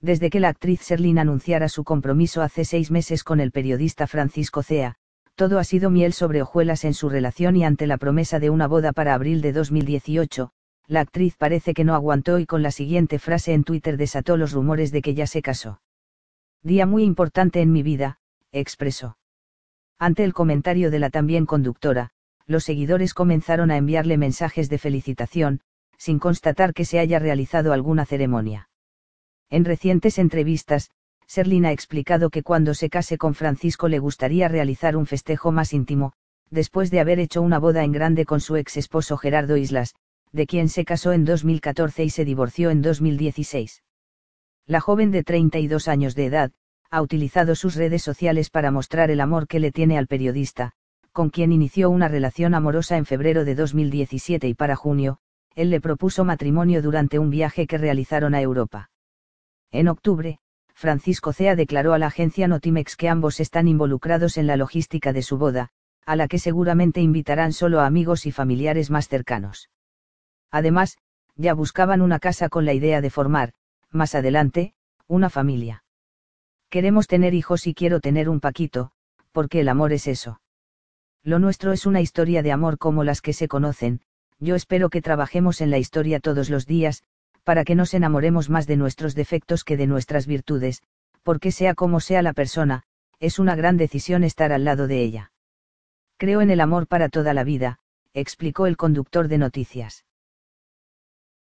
desde que la actriz Serlin anunciara su compromiso hace seis meses con el periodista Francisco Cea, todo ha sido miel sobre hojuelas en su relación y ante la promesa de una boda para abril de 2018, la actriz parece que no aguantó y con la siguiente frase en Twitter desató los rumores de que ya se casó. Día muy importante en mi vida, expresó. Ante el comentario de la también conductora, los seguidores comenzaron a enviarle mensajes de felicitación, sin constatar que se haya realizado alguna ceremonia. En recientes entrevistas, Serlin ha explicado que cuando se case con Francisco le gustaría realizar un festejo más íntimo, después de haber hecho una boda en grande con su ex esposo Gerardo Islas, de quien se casó en 2014 y se divorció en 2016. La joven de 32 años de edad, ha utilizado sus redes sociales para mostrar el amor que le tiene al periodista, con quien inició una relación amorosa en febrero de 2017 y para junio, él le propuso matrimonio durante un viaje que realizaron a Europa. En octubre, Francisco Cea declaró a la agencia Notimex que ambos están involucrados en la logística de su boda, a la que seguramente invitarán solo a amigos y familiares más cercanos. Además, ya buscaban una casa con la idea de formar, más adelante, una familia. Queremos tener hijos y quiero tener un Paquito, porque el amor es eso. Lo nuestro es una historia de amor como las que se conocen, yo espero que trabajemos en la historia todos los días, para que nos enamoremos más de nuestros defectos que de nuestras virtudes, porque sea como sea la persona, es una gran decisión estar al lado de ella. Creo en el amor para toda la vida, explicó el conductor de noticias.